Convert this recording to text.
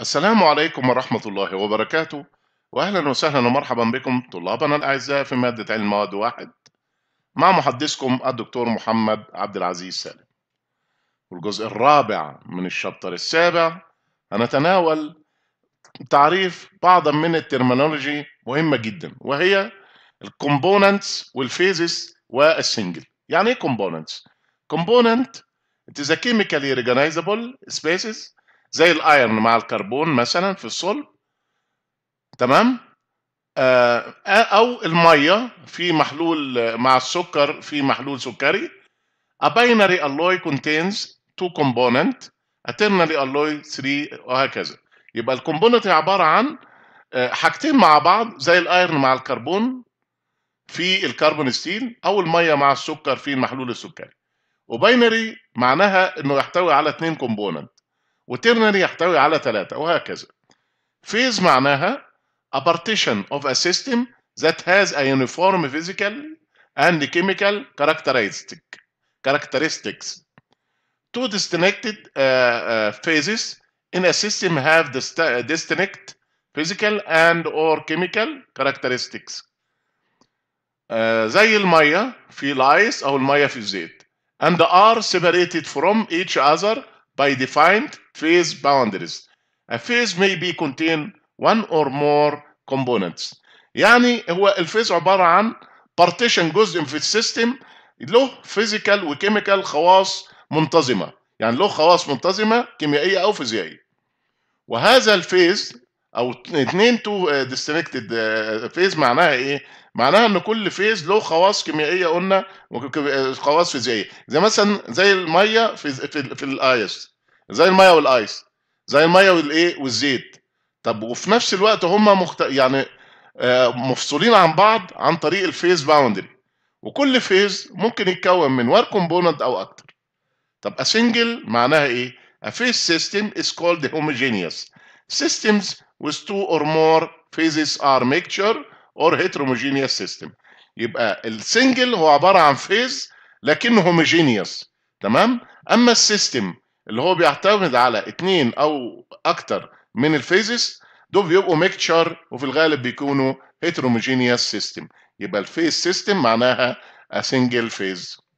السلام عليكم ورحمة الله وبركاته وأهلا وسهلا ومرحبا بكم طلابنا الأعزاء في مادة علم مواد واحد مع محدثكم الدكتور محمد عبد العزيز سالم والجزء الرابع من الشابتر السابع هنتناول تعريف بعضا من الترمينولوجي مهمة جدا وهي الكومبوننتس والفيزز والسنجل يعني ايه كومبوننتس؟ كومبوننت it is a chemically recognizable species زي الايرن مع الكربون مثلا في الصلب تمام آه، او الميه في محلول مع السكر في محلول سكري A binary alloy contains two component a ternary alloy three وهكذا يبقى الكومبوننت هي عباره عن آه، حاجتين مع بعض زي الايرن مع الكربون في الكربون ستيل او الميه مع السكر في المحلول السكري وباينري معناها انه يحتوي على اثنين كومبوننت وترنري يحتوي على ثلاثة وهكذا phase معناها a partition of a system that has a uniform physical and chemical characteristic characteristics two disconnected uh, uh, phases in a system have distinct physical and or chemical characteristics uh, زي الميه في الايس او الميه في الزيت and are separated from each other by defined phase boundaries A phase may be contain one or more components يعني هو الفيز عبارة عن partition جزء في السيستم له و chemical خواص منتظمة يعني له خواص منتظمة كيميائية أو فيزيائية وهذا الفيز او اتنين تو ديستريكتد آه، فيز آه، معناها ايه؟ معناها ان كل فيز له خواص كيميائيه قلنا آه، خواص فيزيائيه زي مثلا زي الميه في في, في الايس زي الميه والايس زي الميه والايه والزيت طب وفي نفس الوقت هم مخت... يعني مفصولين عن بعض عن طريق الفيز باوندري وكل فيز ممكن يتكون من وار كومبوننت او اكتر طب اسنجل معناها ايه؟ A phase system is called homogeneous Systems with two or more phases are mixture or heterogeneous system. يبقى السنجل هو عبارة عن فيز لكنه homogeneous تمام؟ أما السيستم اللي هو بيعتمد على اثنين أو أكتر من الفيزز دول بيبقوا ميكتشر وفي الغالب بيكونوا heterogeneous system يبقى الفيز سيستم معناها a single phase